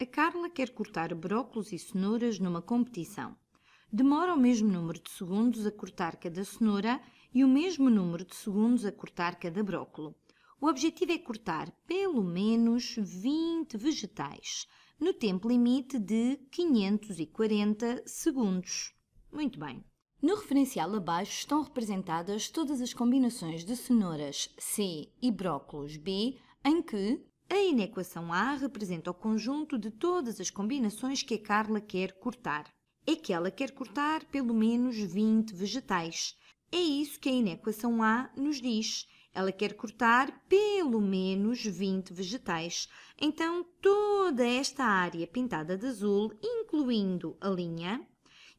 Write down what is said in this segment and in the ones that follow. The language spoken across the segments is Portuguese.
A Carla quer cortar brócolos e cenouras numa competição. Demora o mesmo número de segundos a cortar cada cenoura e o mesmo número de segundos a cortar cada brócolo. O objetivo é cortar pelo menos 20 vegetais, no tempo limite de 540 segundos. Muito bem. No referencial abaixo estão representadas todas as combinações de cenouras C e brócolos B em que a inequação A representa o conjunto de todas as combinações que a Carla quer cortar. É que ela quer cortar pelo menos 20 vegetais. É isso que a inequação A nos diz. Ela quer cortar pelo menos 20 vegetais. Então, toda esta área pintada de azul, incluindo a linha,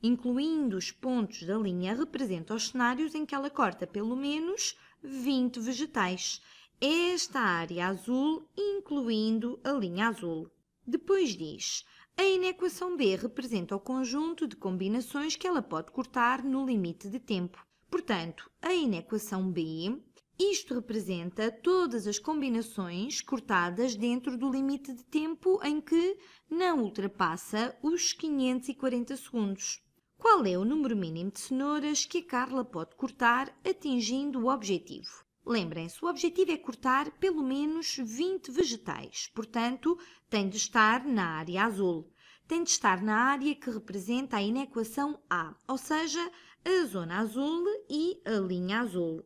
incluindo os pontos da linha, representa os cenários em que ela corta pelo menos 20 vegetais esta área azul, incluindo a linha azul. Depois diz: a inequação B representa o conjunto de combinações que ela pode cortar no limite de tempo. Portanto, a inequação B, isto representa todas as combinações cortadas dentro do limite de tempo em que não ultrapassa os 540 segundos. Qual é o número mínimo de cenouras que a Carla pode cortar atingindo o objetivo? Lembrem-se, o objetivo é cortar pelo menos 20 vegetais, portanto, tem de estar na área azul. Tem de estar na área que representa a inequação A, ou seja, a zona azul e a linha azul.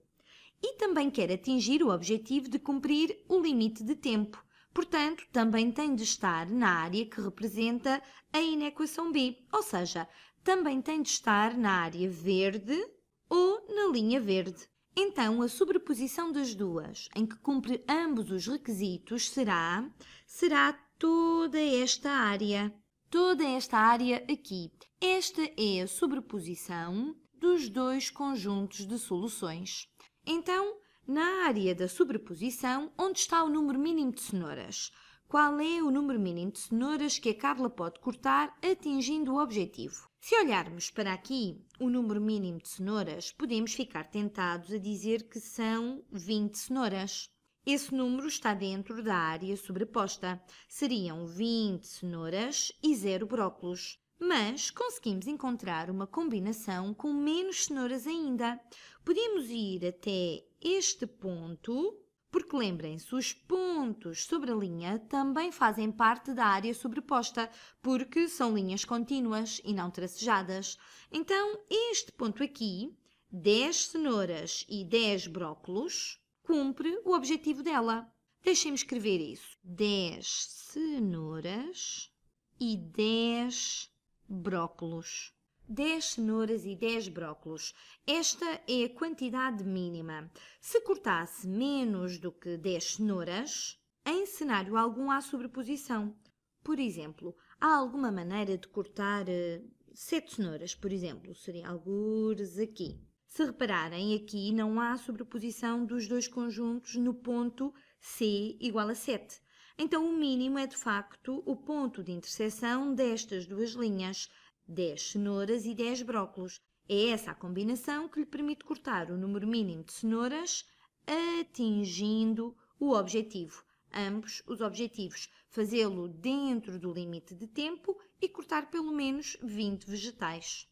E também quer atingir o objetivo de cumprir o limite de tempo, portanto, também tem de estar na área que representa a inequação B, ou seja, também tem de estar na área verde ou na linha verde. Então, a sobreposição das duas, em que cumpre ambos os requisitos, será, será toda esta área. Toda esta área aqui. Esta é a sobreposição dos dois conjuntos de soluções. Então, na área da sobreposição, onde está o número mínimo de cenouras? qual é o número mínimo de cenouras que a Carla pode cortar atingindo o objetivo. Se olharmos para aqui o número mínimo de cenouras, podemos ficar tentados a dizer que são 20 cenouras. Esse número está dentro da área sobreposta. Seriam 20 cenouras e 0 brócolos. Mas conseguimos encontrar uma combinação com menos cenouras ainda. Podemos ir até este ponto porque lembrem-se, os pontos sobre a linha também fazem parte da área sobreposta, porque são linhas contínuas e não tracejadas. Então, este ponto aqui, 10 cenouras e 10 brócolos, cumpre o objetivo dela. Deixem-me escrever isso. 10 cenouras e 10 brócolos. 10 cenouras e 10 brócolos. Esta é a quantidade mínima. Se cortasse menos do que 10 cenouras, em cenário algum há sobreposição. Por exemplo, há alguma maneira de cortar eh, sete cenouras, por exemplo, seriam algures aqui. Se repararem, aqui não há sobreposição dos dois conjuntos no ponto C igual a 7. Então, o mínimo é, de facto, o ponto de interseção destas duas linhas, 10 cenouras e 10 brócolos. É essa a combinação que lhe permite cortar o número mínimo de cenouras, atingindo o objetivo, ambos os objetivos, fazê-lo dentro do limite de tempo e cortar pelo menos 20 vegetais.